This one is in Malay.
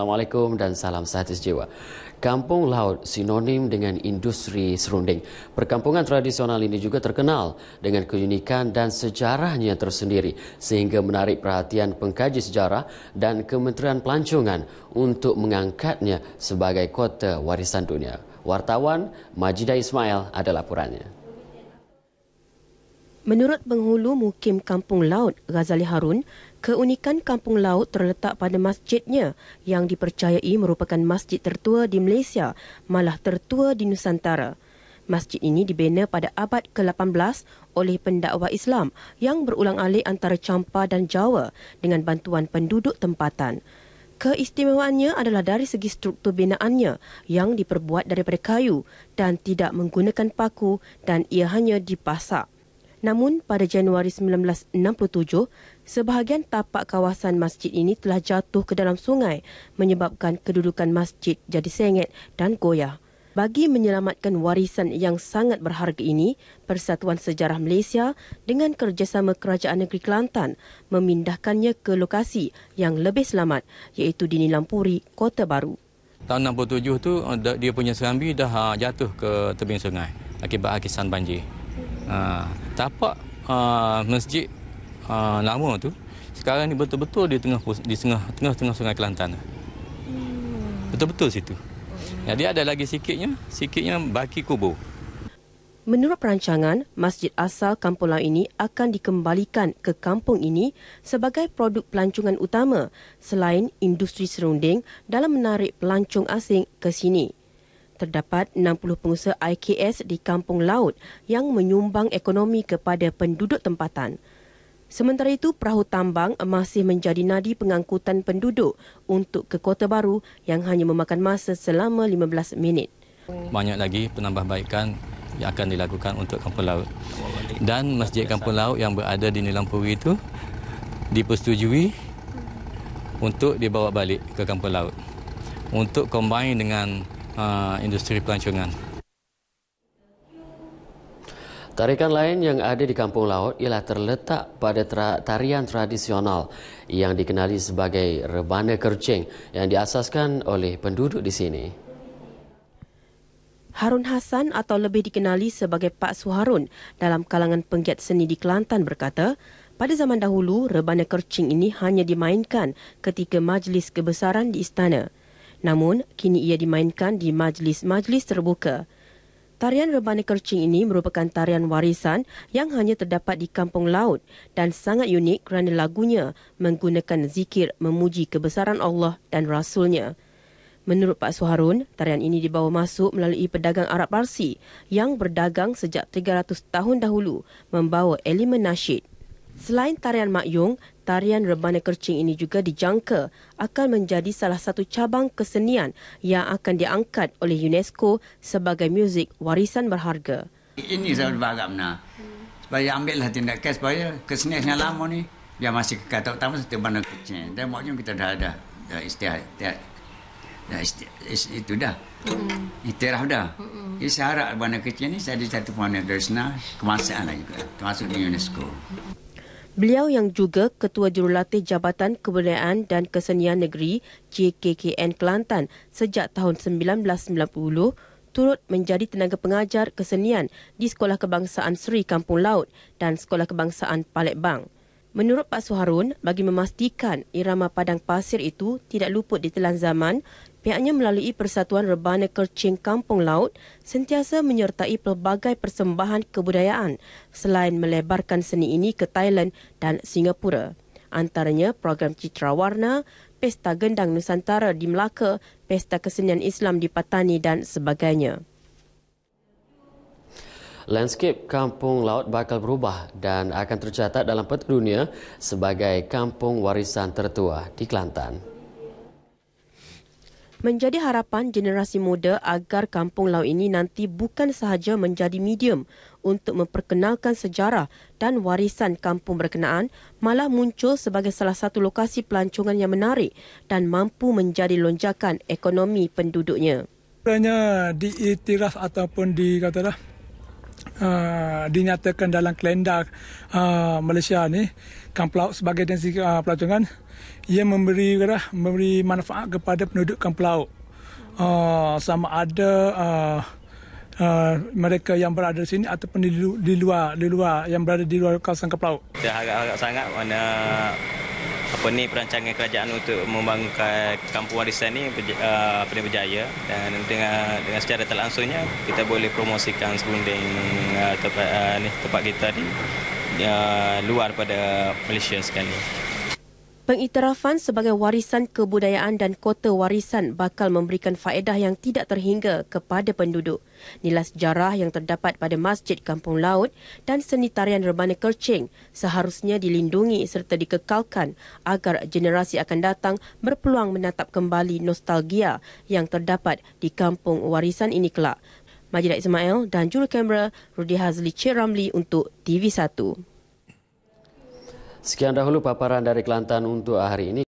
Assalamualaikum dan salam sehati sejiwa. Kampung laut sinonim dengan industri serunding. Perkampungan tradisional ini juga terkenal dengan keunikan dan sejarahnya tersendiri sehingga menarik perhatian pengkaji sejarah dan Kementerian Pelancongan untuk mengangkatnya sebagai kota warisan dunia. Wartawan Majidah Ismail ada laporannya. Menurut penghulu mukim Kampung Laut, Ghazali Harun, keunikan Kampung Laut terletak pada masjidnya yang dipercayai merupakan masjid tertua di Malaysia, malah tertua di Nusantara. Masjid ini dibina pada abad ke-18 oleh pendakwa Islam yang berulang-alik antara campa dan Jawa dengan bantuan penduduk tempatan. Keistimewaannya adalah dari segi struktur binaannya yang diperbuat daripada kayu dan tidak menggunakan paku dan ia hanya dipasak. Namun pada Januari 1967, sebahagian tapak kawasan masjid ini telah jatuh ke dalam sungai menyebabkan kedudukan masjid jadi sengit dan goyah. Bagi menyelamatkan warisan yang sangat berharga ini, Persatuan Sejarah Malaysia dengan kerjasama Kerajaan Negeri Kelantan memindahkannya ke lokasi yang lebih selamat iaitu di Nilampuri, Kota Baru. Tahun 67 tu dia punya serambi dah ah, jatuh ke tebing sungai akibat akisan banjir. Ha, tapak uh, masjid uh, lama tu sekarang ni betul-betul di tengah di tengah tengah, tengah sungai Kelantan. Lah. Hmm. Betul-betul situ. Hmm. Jadi ada lagi sikitnya, sikitnya baki kubur. Menurut perancangan, masjid asal kampung lain ini akan dikembalikan ke kampung ini sebagai produk pelancongan utama selain industri serunding dalam menarik pelancong asing ke sini terdapat 60 pengusaha IKS di kampung laut yang menyumbang ekonomi kepada penduduk tempatan. Sementara itu, perahu tambang masih menjadi nadi pengangkutan penduduk untuk ke kota baru yang hanya memakan masa selama 15 minit. Banyak lagi penambahbaikan yang akan dilakukan untuk kampung laut. Dan masjid kampung laut yang berada di Nilampuri itu dipersetujui untuk dibawa balik ke kampung laut. Untuk combine dengan uh, industri pelancongan. Tarikan lain yang ada di kampung laut ialah terletak pada tarian tradisional yang dikenali sebagai rebana kercing yang diasaskan oleh penduduk di sini. Harun Hasan atau lebih dikenali sebagai Pak Suharun dalam kalangan penggiat seni di Kelantan berkata, pada zaman dahulu rebana kercing ini hanya dimainkan ketika majlis kebesaran di istana. Namun, kini ia dimainkan di majlis-majlis terbuka. Tarian Rebana kerching ini merupakan tarian warisan yang hanya terdapat di kampung laut dan sangat unik kerana lagunya menggunakan zikir memuji kebesaran Allah dan Rasulnya. Menurut Pak Suharun, tarian ini dibawa masuk melalui pedagang Arab Parsi yang berdagang sejak 300 tahun dahulu membawa elemen nasyid. Selain tarian Mak Yung, tarian Rebana Kercing ini juga dijangka akan menjadi salah satu cabang kesenian yang akan diangkat oleh UNESCO sebagai muzik warisan berharga. Ini saya berharap nak. Supaya ambillah tindakan supaya kesenian yang lama ni dia masih kekal. Terutama satu Rebana Kercing. Dan Mak Yung kita dah ada. Dah istirahat. Dah, dah itu dah. Mm. dah. Mm Saya harap Rebana Kercing ni jadi satu pemanah dari senar kemasaan lah juga. Termasuk di UNESCO. Beliau yang juga Ketua Jurulatih Jabatan Kebudayaan dan Kesenian Negeri JKKN Kelantan sejak tahun 1990 turut menjadi tenaga pengajar kesenian di Sekolah Kebangsaan Seri Kampung Laut dan Sekolah Kebangsaan Palet Bang. Menurut Pak Suharun, bagi memastikan irama padang pasir itu tidak luput di telan zaman, pihaknya melalui Persatuan Rebana Kerching Kampung Laut sentiasa menyertai pelbagai persembahan kebudayaan selain melebarkan seni ini ke Thailand dan Singapura. Antaranya program Citra Warna, Pesta Gendang Nusantara di Melaka, Pesta Kesenian Islam di Patani dan sebagainya. Landscape Kampung Laut bakal berubah dan akan tercatat dalam peta dunia sebagai kampung warisan tertua di Kelantan menjadi harapan generasi muda agar kampung laut ini nanti bukan sahaja menjadi medium untuk memperkenalkan sejarah dan warisan kampung berkenaan malah muncul sebagai salah satu lokasi pelancongan yang menarik dan mampu menjadi lonjakan ekonomi penduduknya. Sebenarnya diiktiraf ataupun dikatakan uh, dinyatakan dalam kalendar uh, Malaysia ni kamp laut sebagai tensi uh, ah, pelancongan ia memberi uh, memberi manfaat kepada penduduk kamp laut uh, sama ada uh, uh, mereka yang berada di sini ataupun di, luar di luar yang berada di luar kawasan kamp laut saya harap-harap sangat mana apa ni perancangan kerajaan untuk membangunkan kampung warisan ni uh, apa ni berjaya dan dengan dengan secara terlangsungnya kita boleh promosikan serunding uh, tempat uh, ni tempat kita ni uh, luar pada Malaysia sekali. Pengiktirafan sebagai warisan kebudayaan dan kota warisan bakal memberikan faedah yang tidak terhingga kepada penduduk. Nilai sejarah yang terdapat pada Masjid Kampung Laut dan seni tarian Rebana Kerching seharusnya dilindungi serta dikekalkan agar generasi akan datang berpeluang menatap kembali nostalgia yang terdapat di kampung warisan ini kelak. Majidah Ismail dan juru kamera Rudi Hazli Ciramli untuk TV1. Sekian dahulu paparan dari Kelantan untuk hari ini.